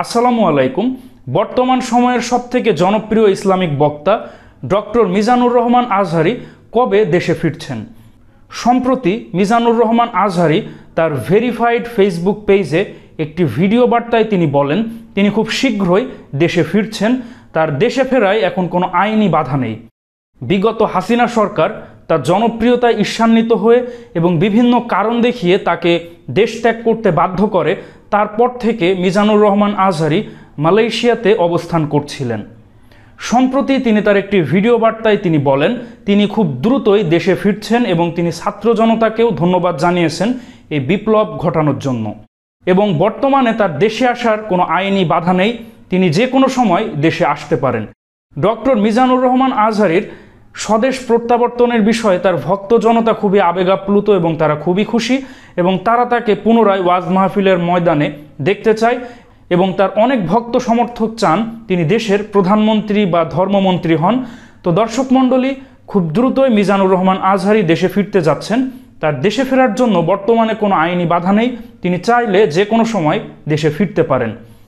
আসসালামু আলাইকুম বর্তমান সময়ের সবথেকে জনপ্রিয় ইসলামিক বক্তা ডক্টর মিজানুর রহমান আজহারি কবে দেশে ফিরছেন সম্প্রতি মিজানুর রহমান আজহারি তার ভেরিফাইড ফেসবুক পেজে একটি ভিডিও বার্তায় তিনি বলেন তিনি খুব শীঘ্রই দেশে ফিরছেন তার দেশে ফেরায় এখন কোনো আইনি বাধা নেই বিগত হাসিনা সরকার তার জনপ্রিয়তায় ঈর্ষান্বিত হয়ে এবং বিভিন্ন কারণ দেখিয়ে তাকে দেশ ত্যাগ করতে বাধ্য করে তারপর থেকে মিজানুর রহমান আজহারি মালয়েশিয়াতে অবস্থান করছিলেন সম্প্রতি তিনি তার একটি ভিডিও বার্তায় তিনি বলেন তিনি খুব দ্রুতই দেশে ফিরছেন এবং তিনি ছাত্র জনতাকেও ধন্যবাদ জানিয়েছেন এই বিপ্লব ঘটানোর জন্য এবং বর্তমানে তার দেশে আসার কোনো আইনি বাধা নেই তিনি যে কোনো সময় দেশে আসতে পারেন ডক্টর মিজানুর রহমান আজহারির স্বদেশ প্রত্যাবর্তনের বিষয়ে তার ভক্ত জনতা খুবই আবেগাপ্লুত এবং তারা খুবই খুশি এবং তারা তাকে পুনরায় ওয়াজ মাহফিলের ময়দানে দেখতে চায় এবং তার অনেক ভক্ত সমর্থক চান তিনি দেশের প্রধানমন্ত্রী বা ধর্মমন্ত্রী হন তো দর্শক মণ্ডলী খুব দ্রুতই মিজানুর রহমান আজহারি দেশে ফিরতে যাচ্ছেন তার দেশে ফেরার জন্য বর্তমানে কোনো আইনি বাধা নেই তিনি চাইলে যে কোনো সময় দেশে ফিরতে পারেন